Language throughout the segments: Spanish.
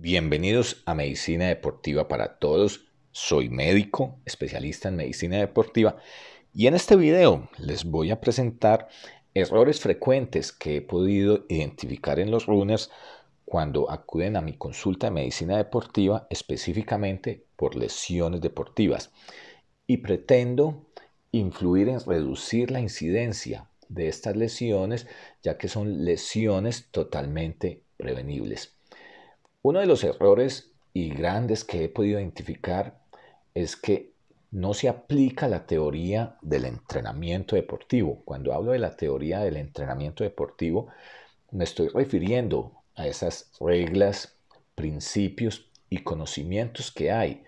Bienvenidos a Medicina Deportiva para Todos. Soy médico, especialista en medicina deportiva y en este video les voy a presentar errores frecuentes que he podido identificar en los runners cuando acuden a mi consulta de medicina deportiva específicamente por lesiones deportivas y pretendo influir en reducir la incidencia de estas lesiones ya que son lesiones totalmente prevenibles. Uno de los errores y grandes que he podido identificar es que no se aplica la teoría del entrenamiento deportivo. Cuando hablo de la teoría del entrenamiento deportivo, me estoy refiriendo a esas reglas, principios y conocimientos que hay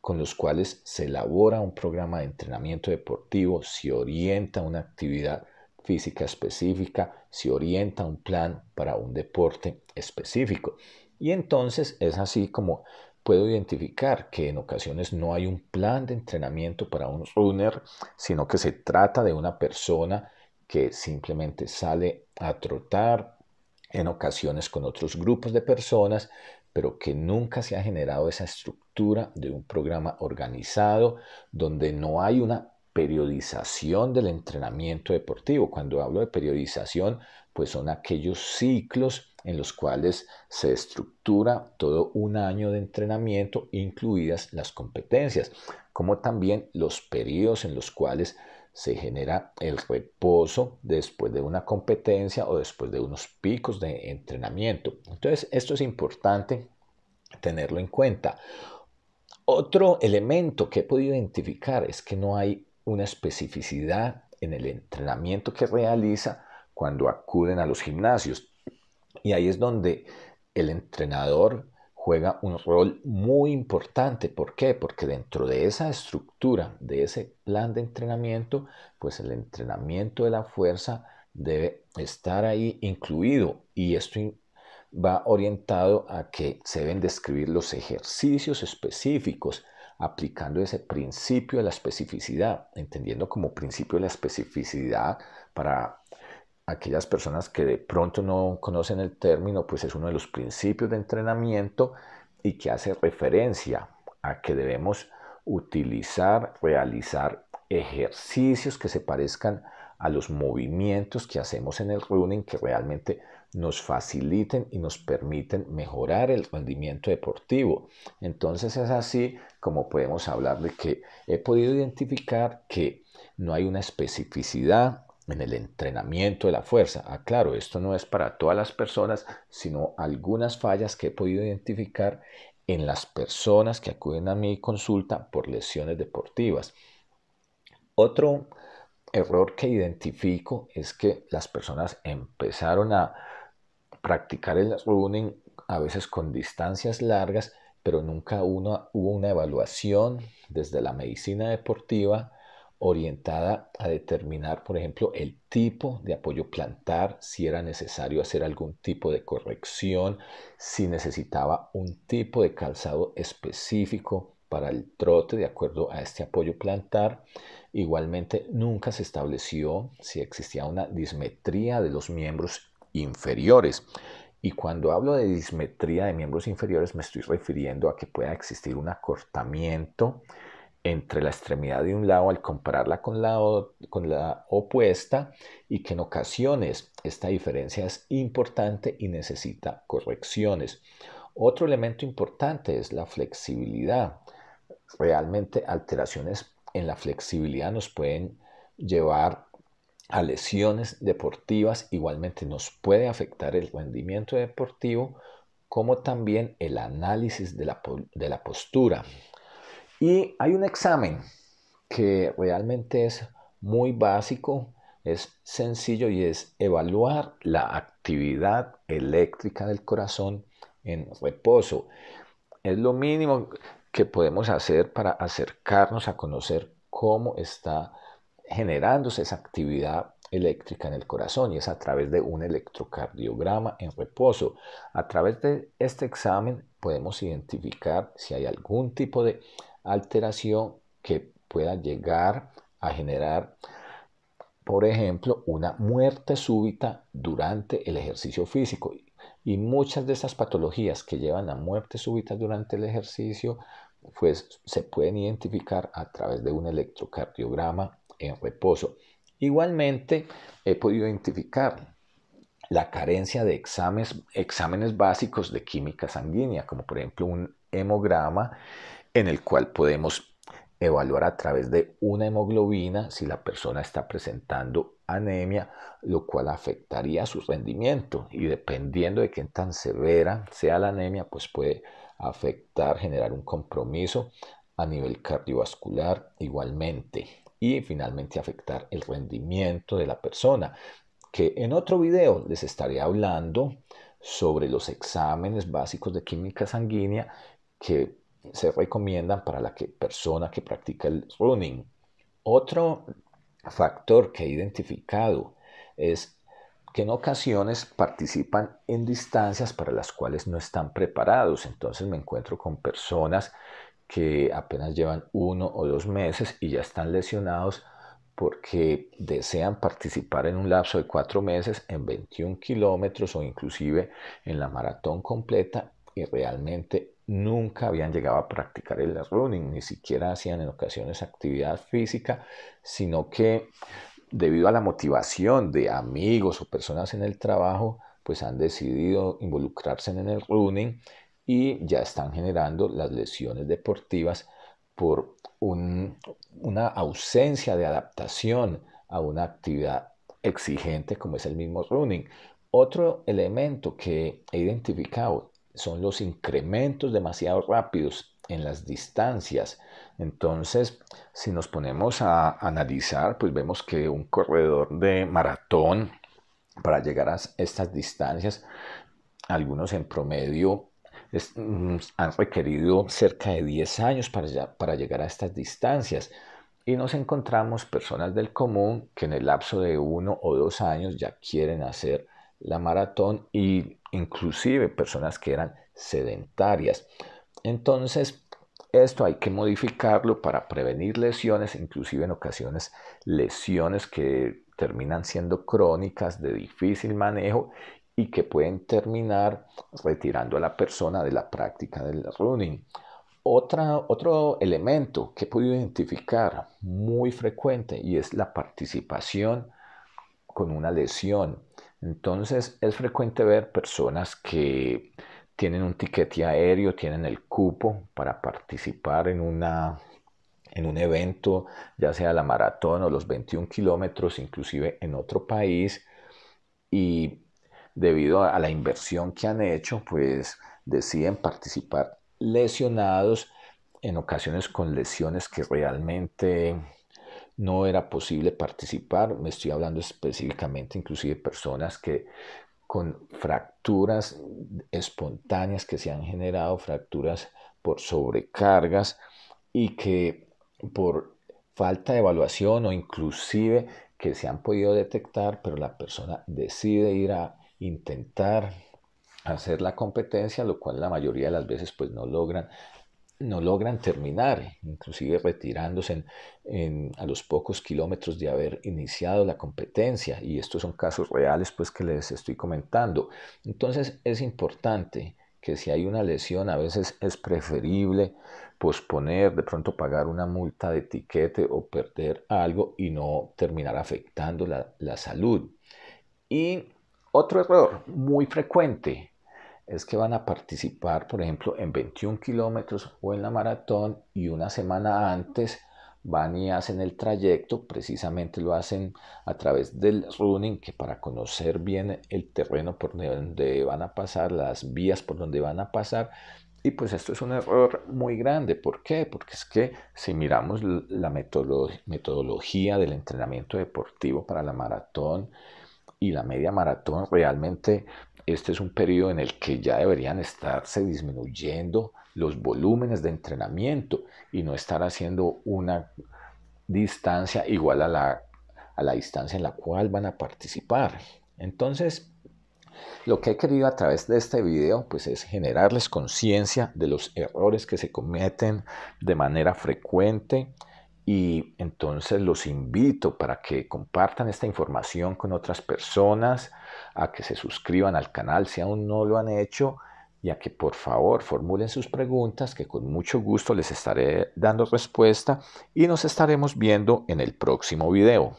con los cuales se elabora un programa de entrenamiento deportivo, se orienta una actividad física específica, se orienta un plan para un deporte específico. Y entonces es así como puedo identificar que en ocasiones no hay un plan de entrenamiento para un runner, sino que se trata de una persona que simplemente sale a trotar en ocasiones con otros grupos de personas, pero que nunca se ha generado esa estructura de un programa organizado donde no hay una periodización del entrenamiento deportivo. Cuando hablo de periodización, pues son aquellos ciclos en los cuales se estructura todo un año de entrenamiento, incluidas las competencias, como también los periodos en los cuales se genera el reposo después de una competencia o después de unos picos de entrenamiento. Entonces, esto es importante tenerlo en cuenta. Otro elemento que he podido identificar es que no hay una especificidad en el entrenamiento que realiza cuando acuden a los gimnasios. Y ahí es donde el entrenador juega un rol muy importante. ¿Por qué? Porque dentro de esa estructura, de ese plan de entrenamiento, pues el entrenamiento de la fuerza debe estar ahí incluido y esto va orientado a que se deben describir los ejercicios específicos aplicando ese principio de la especificidad, entendiendo como principio de la especificidad para aquellas personas que de pronto no conocen el término, pues es uno de los principios de entrenamiento y que hace referencia a que debemos utilizar, realizar ejercicios que se parezcan a los movimientos que hacemos en el running que realmente nos faciliten y nos permiten mejorar el rendimiento deportivo. Entonces es así como podemos hablar de que he podido identificar que no hay una especificidad en el entrenamiento de la fuerza. Aclaro, ah, esto no es para todas las personas, sino algunas fallas que he podido identificar en las personas que acuden a mi consulta por lesiones deportivas. Otro error que identifico es que las personas empezaron a practicar el running a veces con distancias largas, pero nunca hubo una evaluación desde la medicina deportiva orientada a determinar, por ejemplo, el tipo de apoyo plantar, si era necesario hacer algún tipo de corrección, si necesitaba un tipo de calzado específico para el trote de acuerdo a este apoyo plantar. Igualmente, nunca se estableció si existía una dismetría de los miembros inferiores. Y cuando hablo de dismetría de miembros inferiores me estoy refiriendo a que pueda existir un acortamiento, entre la extremidad de un lado al compararla con la, opuesta y que en ocasiones esta diferencia es importante y necesita correcciones. Otro elemento importante es la flexibilidad. Realmente alteraciones en la flexibilidad nos pueden llevar a lesiones deportivas, igualmente nos puede afectar el rendimiento deportivo, como también el análisis de la postura. Y hay un examen que realmente es muy básico, es sencillo y es evaluar la actividad eléctrica del corazón en reposo. Es lo mínimo que podemos hacer para acercarnos a conocer cómo está generándose esa actividad eléctrica en el corazón y es a través de un electrocardiograma en reposo. A través de este examen podemos identificar si hay algún tipo de alteración que pueda llegar a generar, por ejemplo, una muerte súbita durante el ejercicio físico. Y muchas de esas patologías que llevan a muerte súbita durante el ejercicio, pues se pueden identificar a través de un electrocardiograma en reposo. Igualmente, he podido identificar la carencia de exámenes, exámenes básicos de química sanguínea, como por ejemplo un hemograma en el cual podemos evaluar a través de una hemoglobina si la persona está presentando anemia, lo cual afectaría su rendimiento y dependiendo de qué tan severa sea la anemia, pues puede afectar, generar un compromiso a nivel cardiovascular igualmente y finalmente afectar el rendimiento de la persona, que en otro video les estaré hablando sobre los exámenes básicos de química sanguínea que se recomiendan para la persona que practica el running. Otro factor que he identificado es que en ocasiones participan en distancias para las cuales no están preparados. Entonces me encuentro con personas que apenas llevan uno o dos meses y ya están lesionados porque desean participar en un lapso de cuatro meses en 21 kilómetros o inclusive en la maratón completa y realmente nunca habían llegado a practicar el running, ni siquiera hacían en ocasiones actividad física, sino que debido a la motivación de amigos o personas en el trabajo, pues han decidido involucrarse en el running y ya están generando las lesiones deportivas por una ausencia de adaptación a una actividad exigente como es el mismo running. Otro elemento que he identificado son los incrementos demasiado rápidos en las distancias. Entonces, si nos ponemos a analizar, pues vemos que un corredor de maratón para llegar a estas distancias, algunos en promedio mm, han requerido cerca de 10 años para, para llegar a estas distancias. Y nos encontramos personas del común que en el lapso de uno o dos años ya quieren hacer la maratón y inclusive personas que eran sedentarias. Entonces, esto hay que modificarlo para prevenir lesiones, inclusive en ocasiones lesiones que terminan siendo crónicas de difícil manejo y que pueden terminar retirando a la persona de la práctica del running. Otra, otro elemento que he podido identificar muy frecuente y es la participación con una lesión. Entonces es frecuente ver personas que tienen un tiquete aéreo, tienen el cupo para participar en, en un evento, ya sea la maratón o los 21 kilómetros, inclusive en otro país, y debido a la inversión que han hecho, pues deciden participar lesionados, en ocasiones con lesiones que realmente no era posible participar. Me estoy hablando específicamente inclusive de personas que con fracturas espontáneas que se han generado, fracturas por sobrecargas y que por falta de evaluación o inclusive que se han podido detectar, pero la persona decide ir a intentar hacer la competencia, lo cual la mayoría de las veces pues no logran no logran terminar, inclusive retirándose a los pocos kilómetros de haber iniciado la competencia. Y estos son casos reales pues que les estoy comentando. Entonces es importante que si hay una lesión a veces es preferible posponer, de pronto pagar una multa de etiquete o perder algo y no terminar afectando la, la salud. Y otro error muy frecuente es que van a participar, por ejemplo, en 21 kilómetros o en la maratón y una semana antes van y hacen el trayecto, precisamente lo hacen a través del running, que para conocer bien el terreno por donde van a pasar, las vías por donde van a pasar, y pues esto es un error muy grande. ¿Por qué? Porque es que si miramos la metodología del entrenamiento deportivo para la maratón y la media maratón, realmente este es un periodo en el que ya deberían estarse disminuyendo los volúmenes de entrenamiento y no estar haciendo una distancia igual a la, distancia en la cual van a participar. Entonces, lo que he querido a través de este video pues es generarles conciencia de los errores que se cometen de manera frecuente, y entonces los invito para que compartan esta información con otras personas, a que se suscriban al canal si aún no lo han hecho y a que por favor formulen sus preguntas que con mucho gusto les estaré dando respuesta y nos estaremos viendo en el próximo video.